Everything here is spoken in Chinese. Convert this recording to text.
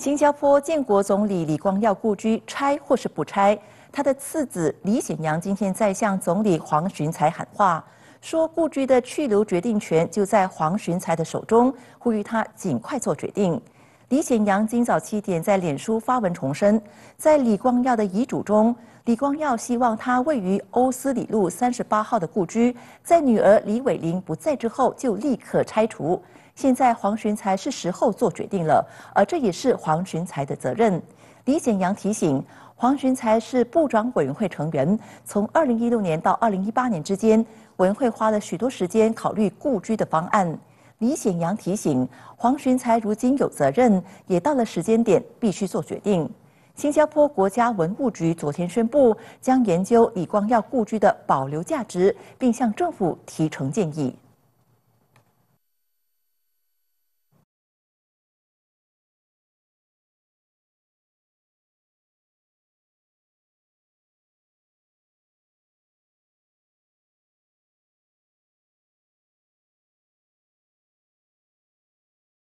新加坡建国总理李光耀故居拆或是不拆，他的次子李显阳今天在向总理黄循才喊话，说故居的去留决定权就在黄循才的手中，呼吁他尽快做决定。李显阳今早七点在脸书发文重申，在李光耀的遗嘱中，李光耀希望他位于欧斯里路三十八号的故居，在女儿李伟玲不在之后就立刻拆除。现在黄群财是时候做决定了，而这也是黄群财的责任。李显阳提醒，黄群财是部长委员会成员，从二零一六年到二零一八年之间，委员会花了许多时间考虑故居的方案。李显阳提醒黄循财，如今有责任，也到了时间点，必须做决定。新加坡国家文物局昨天宣布，将研究李光耀故居的保留价值，并向政府提呈建议。